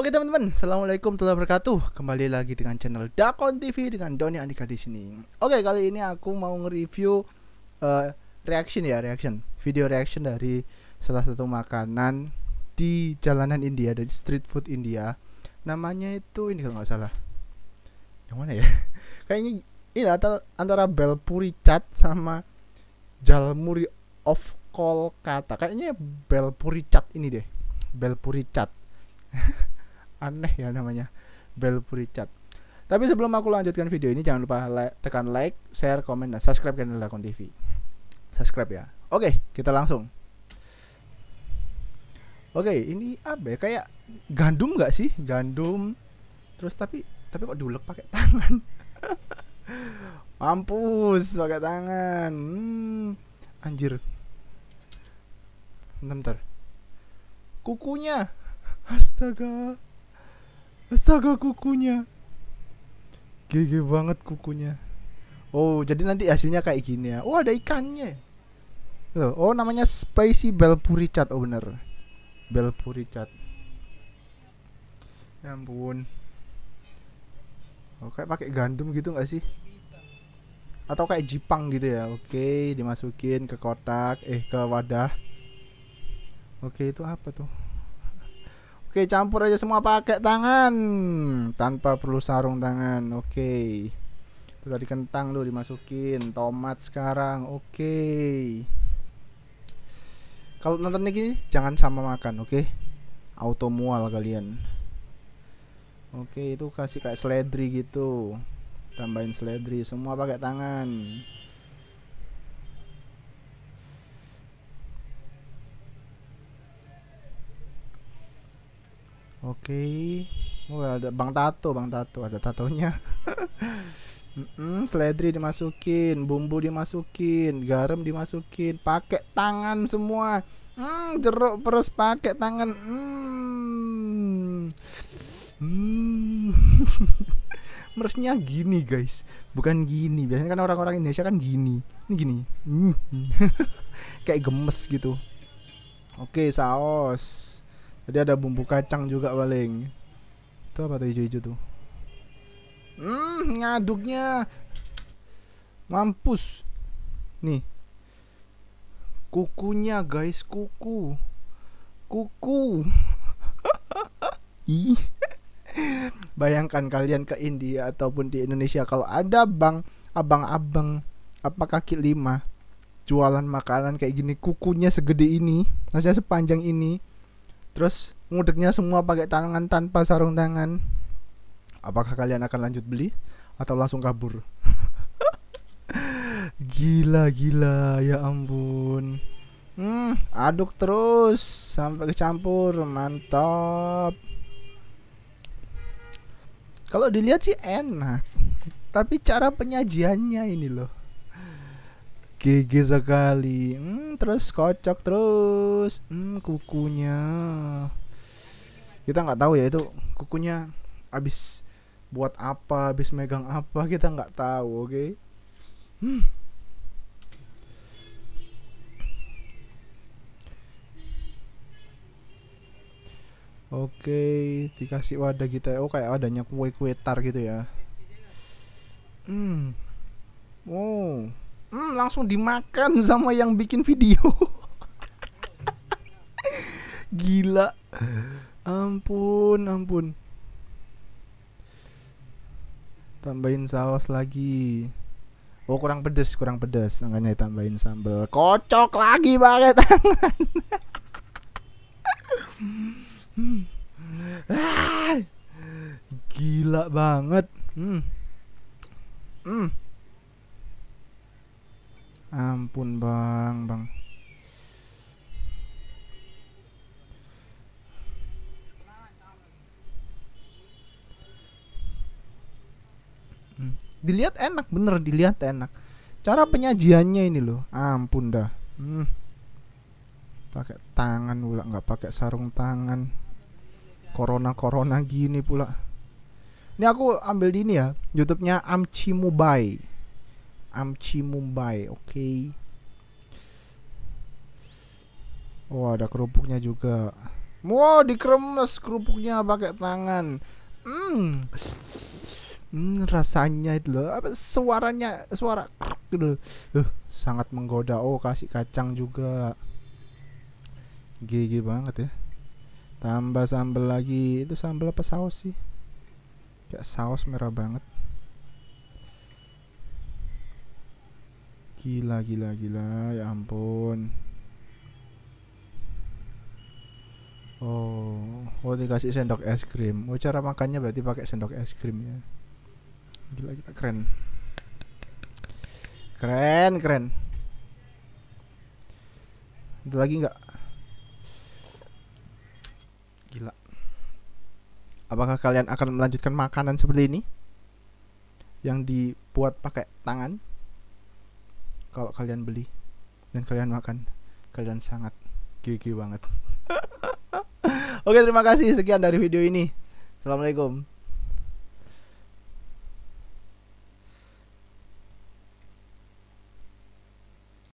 Oke teman-teman, assalamualaikum warahmatullahi wabarakatuh. Kembali lagi dengan channel Dakon TV dengan Doni Andika di sini. Oke kali ini aku mau nge-review uh, reaction ya reaction, video reaction dari salah satu makanan di jalanan India dari street food India. Namanya itu ini kalau nggak salah. Yang mana ya? Kayaknya ini antara, Bel Puri Chat sama Jalmuri of Kolkata. Kayaknya Bel Puri Chat ini deh. Bel Puri Chat. aneh ya namanya bel puricat tapi sebelum aku lanjutkan video ini jangan lupa like, tekan like, share, komen dan subscribe channel Lakon TV. Subscribe ya. Oke, kita langsung. Oke, ini apa ya? Kayak gandum nggak sih? Gandum. Terus tapi tapi kok diulek pakai tangan? Mampus pakai tangan. Hmm, anjir. Bentar, bentar. Kukunya. Astaga. Astaga kukunya. Gede banget kukunya. Oh, jadi nanti hasilnya kayak gini ya. Oh, ada ikannya. Loh, oh namanya spicy bell cat. Oh bener. Belpuri cat. Ya ampun. Oh, kayak pakai gandum gitu gak sih? Atau kayak jipang gitu ya. Oke, dimasukin ke kotak, eh ke wadah. Oke, itu apa tuh? Oke, campur aja semua pakai tangan tanpa perlu sarung tangan. Oke. Itu tadi kentang tuh dimasukin, tomat sekarang. Oke. Kalau nonton ini jangan sama makan, oke? Auto mual kalian. Oke, itu kasih kayak seledri gitu. Tambahin seledri, semua pakai tangan. Oke. Okay. Oh, ada Bang Tato, Bang Tato ada tatonya. mm -mm, seledri dimasukin, bumbu dimasukin, garam dimasukin, pakai tangan semua. Mm, jeruk terus pakai tangan. Hmm. Hmm. gini, guys. Bukan gini. Biasanya kan orang-orang Indonesia kan gini. Ini gini. Hmm. Kayak gemes gitu. Oke, okay, saus jadi ada bumbu kacang juga paling. Itu apa tuh hijau-hijau tuh? Hmm, ngaduknya. Mampus. Nih. Kukunya, guys, kuku. Kuku. Ih. Bayangkan kalian ke India ataupun di Indonesia kalau ada bang abang-abang apa kaki lima jualan makanan kayak gini kukunya segede ini maksudnya sepanjang ini terus ngudeknya semua pakai tangan tanpa sarung tangan apakah kalian akan lanjut beli atau langsung kabur gila gila ya ampun hmm, aduk terus sampai kecampur mantap kalau dilihat sih enak tapi cara penyajiannya ini loh GG sekali hmm, terus kocok terus hmm, kukunya kita nggak tahu ya itu kukunya abis buat apa abis megang apa kita nggak tahu oke okay? hmm. Oke, okay, dikasih wadah kita. Gitu ya. Oh, kayak adanya kue-kue tar gitu ya. Hmm. Wow hmm, langsung dimakan sama yang bikin video gila ampun ampun tambahin saus lagi oh kurang pedes kurang pedes makanya tambahin sambal kocok lagi banget, tangan ah, gila banget hmm. Hmm. Ampun bang, bang. Hmm. Dilihat enak, bener dilihat enak. Cara penyajiannya ini loh, ampun dah. Hmm. Pakai tangan pula, nggak pakai sarung tangan. Corona corona gini pula. Ini aku ambil di ini ya, YouTube-nya Amci Mubai. Amchi Mumbai oke okay. Wah oh, ada kerupuknya juga Wow dikremes kerupuknya pakai tangan Hmm hmm, rasanya itu loh apa suaranya suara gitu uh, sangat menggoda oh kasih kacang juga gigi banget ya tambah sambal lagi itu sambal apa saus sih kayak saus merah banget Gila gila gila ya ampun Oh, oh dikasih sendok es krim. Oh cara makannya berarti pakai sendok es krim ya. Gila kita keren. Keren keren. itu lagi nggak? Gila. Apakah kalian akan melanjutkan makanan seperti ini? Yang dibuat pakai tangan? kalau kalian beli dan kalian makan kalian sangat gigi banget oke terima kasih sekian dari video ini assalamualaikum